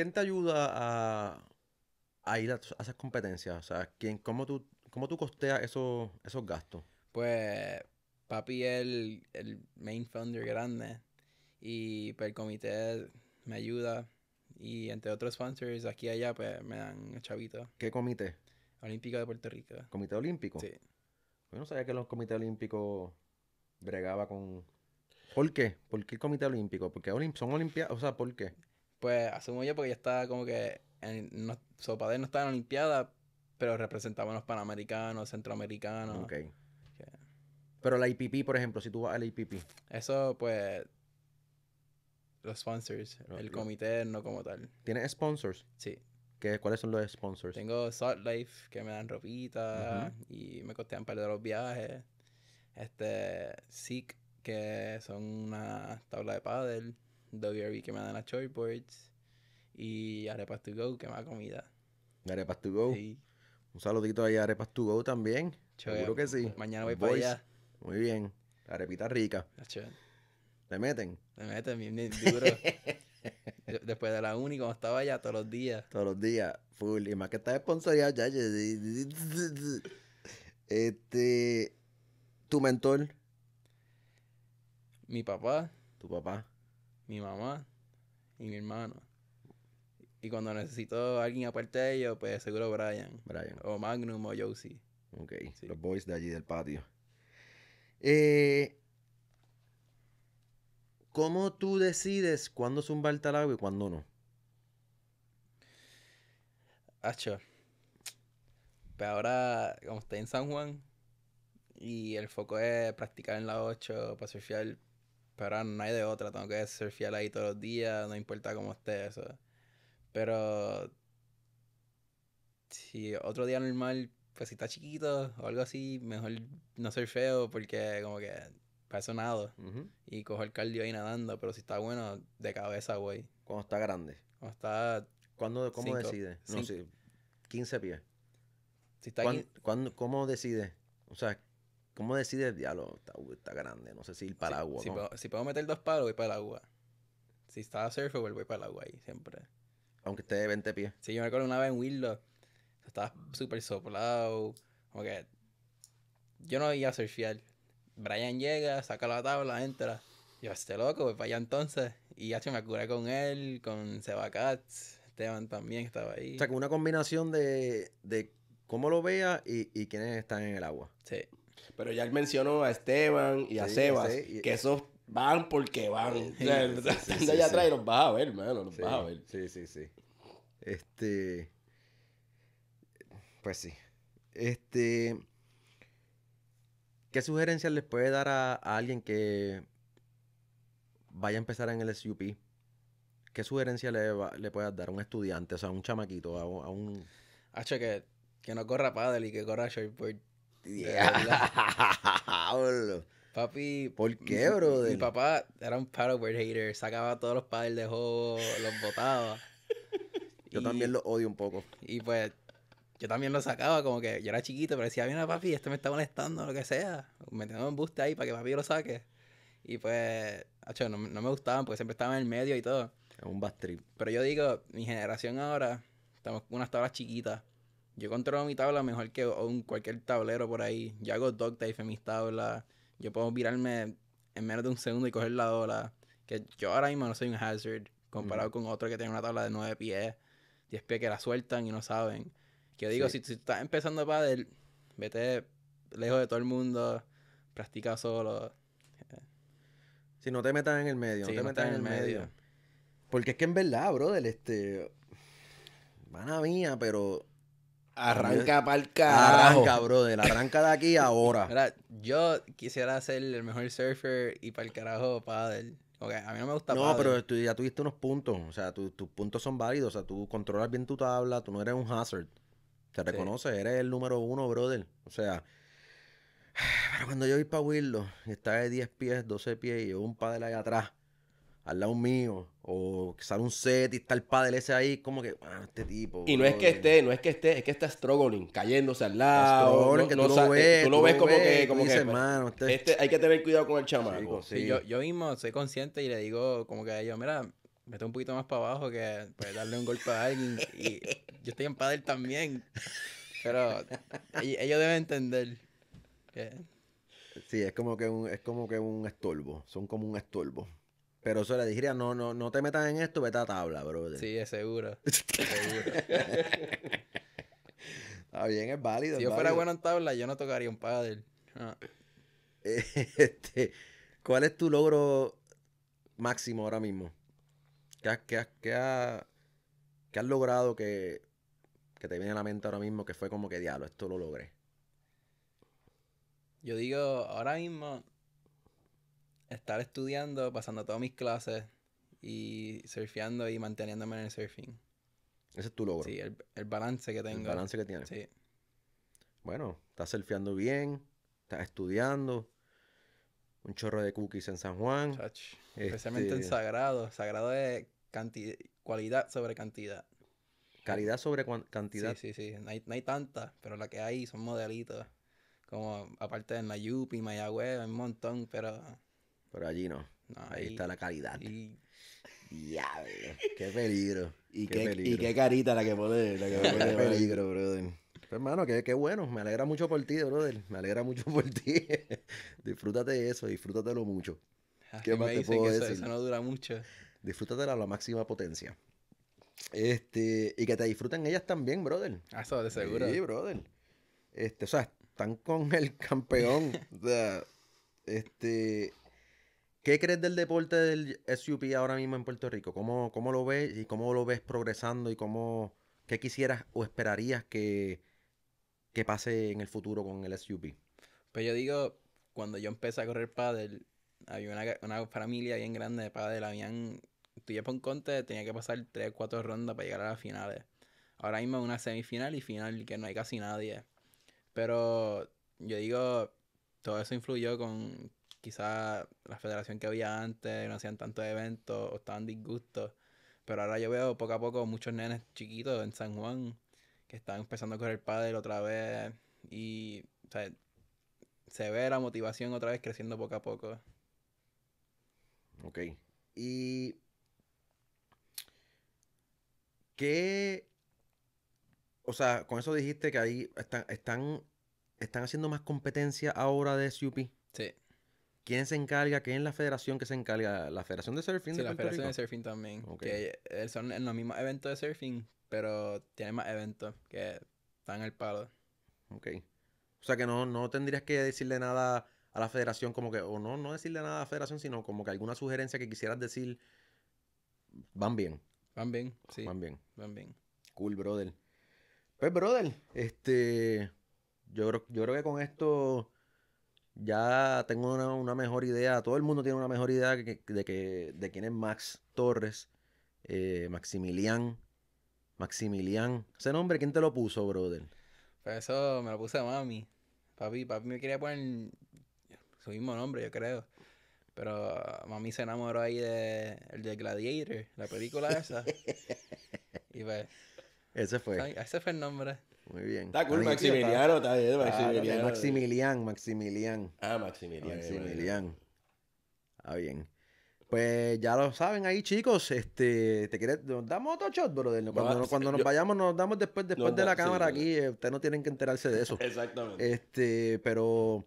¿quién te ayuda a, ir a, esas competencias? O sea, ¿quién, cómo, tú, ¿cómo tú costeas esos, esos gastos? Pues papi es el, main funder grande y pues, el comité me ayuda y entre otros sponsors aquí y allá pues me dan chavito. ¿Qué comité? Olímpico de Puerto Rico. ¿Comité Olímpico? Sí. Yo no sabía que los comités olímpicos bregaban con... ¿Por qué? ¿Por qué el comité olímpico? Porque son olimpiadas, o sea, ¿por qué? Pues asumo yo porque ya estaba como que en, no, no estaba en Olimpiada, pero representaba los panamericanos, centroamericanos. Ok. Pero la IPP, por ejemplo, si tú vas a la IPP. Eso, pues. Los sponsors, el comité no como tal. ¿Tienes sponsors? Sí. ¿Qué, ¿Cuáles son los sponsors? Tengo Salt Life, que me dan ropita y me costean para los viajes. Este, Sick que son una tabla de paddle. WRB que me dan las choice y Arepas to Go que me da comida. Arepas to Go. Sí. Un saludito ahí a Arepas to Go también. Seguro que sí. Mañana voy para allá. Muy bien. arepita rica. te meten? Te meten bien duro. Después de la uni, como estaba allá todos los días. Todos los días, full. Y más que estás esponsoreado ya. Este. Tu mentor. Mi papá. Tu papá mi mamá y mi hermano. Y cuando necesito alguien aparte de ellos, pues seguro Brian. O Magnum o Josie. Ok, los boys de allí del patio. Eh, ¿Cómo tú decides cuándo es un agua y cuándo no? Hacho. pero pues, ahora, como estoy en San Juan y el foco es practicar en la 8 para surfear pero ahora no hay de otra, tengo que ser fiel ahí todos los días, no importa cómo esté eso. Pero si otro día normal, pues si está chiquito o algo así, mejor no ser feo porque como que para nada Y cojo el cardio ahí nadando, pero si está bueno, de cabeza, güey. Cuando está grande. Cuando está... ¿Cuándo, ¿Cómo decide? No, 15 pies. Si está ¿Cómo decide? O sea, ¿Cómo decides, diablo? Está, está grande, no sé si ir para el agua. Si, si, puedo, meter dos palos, voy para el agua. Si estaba surfable, voy para el agua ahí, siempre. Aunque esté de 20 pies. Sí, yo me acuerdo una vez en Willow, estaba súper soplado. Como Yo no iba a surfear. Brian llega, saca la tabla, entra. Yo, este loco, voy para allá entonces. Y ya me curé con él, con Seba Katz. Esteban también estaba ahí. O sea, con una combinación de, de cómo lo vea y, quiénes están en el agua. Sí. Pero ya él mencionó a Esteban y a Sebas, que eh, esos van porque van. allá atrás vas a ver, mano, los vas a ver. Sí, sí, sí. Este. Pues sí. Este. ¿Qué sugerencias les puede dar a, alguien que vaya a empezar en el SUP? ¿Qué sugerencia le, va, dar a un estudiante, o sea, a un chamaquito, a, un... H que que no corra paddle y que corra shortboard. Diablo. Papi. ¿Por qué, bro? Mi papá era un paddleboard hater. Sacaba todos los paddles de juego, los botaba. Yo también lo odio un poco. Y pues, yo también lo sacaba, como que yo era chiquito, pero decía, mira papi, esto me está molestando, lo que sea. Metiendo un buste ahí para que papi lo saque. Y pues, no, no, me gustaban porque siempre estaban en el medio y todo. Es un bad trip. Pero yo digo, mi generación ahora, estamos con unas tablas chiquitas. Yo controlo mi tabla mejor que un, cualquier tablero por ahí. Yo hago duct en mis tablas. Yo puedo virarme en menos de un segundo y coger la ola. Que yo ahora mismo no soy un hazard comparado con otro que tiene una tabla de 9 pies, 10 pies que la sueltan y no saben. Que yo digo, si, estás empezando a él, vete lejos de todo el mundo, practica solo. Si no te metas en el medio, no te metas en el medio. Porque es que en verdad, brother, este. Van mía, pero Arranca para el carajo. Arranca, brother. Arranca de aquí ahora. yo quisiera ser el mejor surfer y para el carajo paddle. Okay, a mí no me gusta No, pero ya tuviste unos puntos. O sea, tus puntos son válidos. O sea, tú controlas bien tu tabla. Tú no eres un hazard. Te reconoces. Eres el número uno, brother. O sea... Pero cuando yo vi para Willow, Estaba de 10 pies, 12 pies y yo un paddle allá atrás al lado mío o sale un set y está el padre ese ahí como que ah, este tipo y no es que esté no es que esté es que está struggling cayéndose al lado tú, lo eh, ves, tú, lo ves, como que como que pues, este, este... hay que tener cuidado con el chamaco yo, yo mismo soy consciente y le digo como que a ellos mira mete un poquito más para abajo que puede darle un golpe a alguien y yo estoy en padre también pero ellos deben entender que... sí es como que un, es como que un estorbo son como un estorbo pero eso le diría, no, no, no te metas en esto, vete a tabla, brother. Sí, es seguro. Está bien, es válido. Si yo fuera bueno en tabla, yo no tocaría un pádel. Este, ¿Cuál es tu logro máximo ahora mismo? ¿Qué has, qué has, qué logrado que, que, te viene a la mente ahora mismo que fue como que diablo, esto lo logré? Yo digo, ahora mismo estar estudiando, pasando todas mis clases y surfeando y manteniéndome en el surfing. Ese es tu logro. Sí, el, balance que tengo. El balance que tienes. Sí. Bueno, estás surfeando bien, estás estudiando, un chorro de cookies en San Juan. Especialmente en este Sagrado. Sagrado es cantidad, cualidad sobre cantidad. Calidad sobre cantidad. Sí, sí, sí. No hay, no tanta, pero la que hay son modelitos. Como aparte de Mayagüe, hay un montón, pero pero allí no. no ahí, está la calidad. Ya, Diablo, qué peligro. Y qué, peligro. y qué carita la que pone. qué peligro, brother. Pues, hermano, qué, qué bueno. Me alegra mucho por ti, brother. Me alegra mucho por ti. disfrútate eso, disfrútatelo mucho. ¿Qué más te puedo eso, Eso no dura mucho. Disfrútatela a la máxima potencia. Este, y que te disfruten ellas también, brother. Ah, eso de seguro. Sí, brother. Este, o sea, están con el campeón. este, ¿Qué crees del deporte del SUP ahora mismo en Puerto Rico? ¿Cómo, ¿Cómo, lo ves y cómo lo ves progresando y cómo, qué quisieras o esperarías que, que pase en el futuro con el SUP? Pues yo digo, cuando yo empecé a correr pádel, había una, una familia bien grande de pádel, habían, tú ya un conte, tenía que pasar 3 4 rondas para llegar a las finales. Ahora mismo una semifinal y final, que no hay casi nadie. Pero yo digo, todo eso influyó con quizás la federación que había antes no hacían tantos eventos o estaban disgustos. Pero ahora yo veo poco a poco muchos nenes chiquitos en San Juan que están empezando a correr pádel otra vez y o sea, se ve la motivación otra vez creciendo poco a poco. Ok. ¿Y qué? O sea, con eso dijiste que ahí están, están, están haciendo más competencia ahora de SUP. Sí. ¿Quién se encarga? ¿Quién es la federación que se encarga? ¿La Federación de Surfing? Sí, la Federación de Surfing también. Que son los mismos eventos de surfing, pero tienen más eventos que están al palo. Ok. O sea que no, no tendrías que decirle nada a la federación, como que, o no, no decirle nada a la federación, sino como que alguna sugerencia que quisieras decir, van bien. Van bien, sí. Van bien. Van bien. Cool, brother. Pues, brother, este, yo, yo creo que con esto ya tengo una, mejor idea, todo el mundo tiene una mejor idea de, que, de quién es Max Torres, eh, Maximilian, Ese nombre, ¿quién te lo puso, brother? Pues eso me lo puse mami. Papi, papi me quería poner su mismo nombre, yo creo. Pero mami se enamoró ahí de, de Gladiator, la película esa. y pues... Ese fue. Ese fue el nombre. Muy bien. Está cool, Maximiliano, está bien, Maximiliano. Maximilian, Maximilian. Ah, Maximiliano. Maximilian. ah bien. Pues ya lo saben ahí, chicos. Este, te quieres? nos damos otro shot, brother. Cuando, cuando nos vayamos, nos damos después, después de la cámara aquí. Eh, ustedes no tienen que enterarse de eso. Exactamente. Este, pero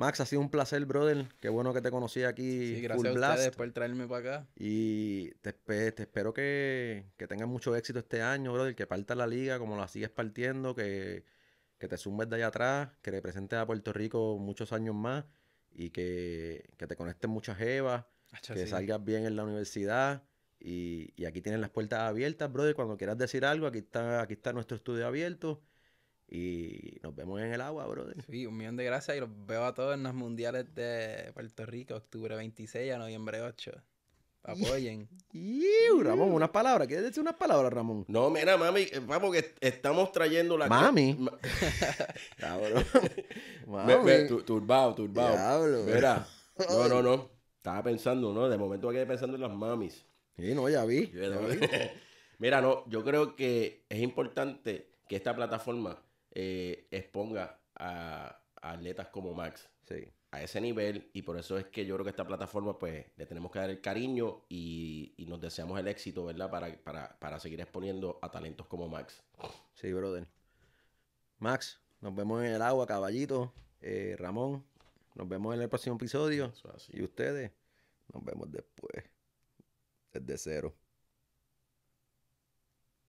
Max, ha sido un placer, brother. Qué bueno que te conocí aquí. Sí, gracias a ustedes por traerme para acá. Y te, te espero que, que tengas mucho éxito este año, brother. Que parta la liga como la sigues partiendo. Que, te sumes de allá atrás. Que representes a Puerto Rico muchos años más. Y que, que te conectes muchas a que salgas bien en la universidad. Y, y, aquí tienes las puertas abiertas, brother. Cuando quieras decir algo, aquí está, aquí está nuestro estudio abierto. Y nos vemos en el agua, brother. Sí, un millón de gracias y los veo a todos en las mundiales de Puerto Rico, octubre 26 a noviembre 8. Apoyen. Ramón, unas palabras. ¿Quieres decir unas palabras, Ramón? No, mira, mami, vamos eh, que estamos trayendo la... Mami. Cabrón. mami. Turbao, turbado, turbado. Mira, no, no, no. Estaba pensando, ¿no? De momento a quedé pensando en las mamis. Sí, no, Ya vi. mira, no, yo creo que es importante que esta plataforma eh, exponga a, atletas como Max a ese nivel. Y por eso es que yo creo que esta plataforma, pues, le tenemos que dar el cariño y, nos deseamos el éxito, ¿verdad? Para, para, para seguir exponiendo a talentos como Max. Sí, brother. Max, nos vemos en el agua, caballito. Eh, Ramón, nos vemos en el próximo episodio. y ustedes, nos vemos después. Desde cero.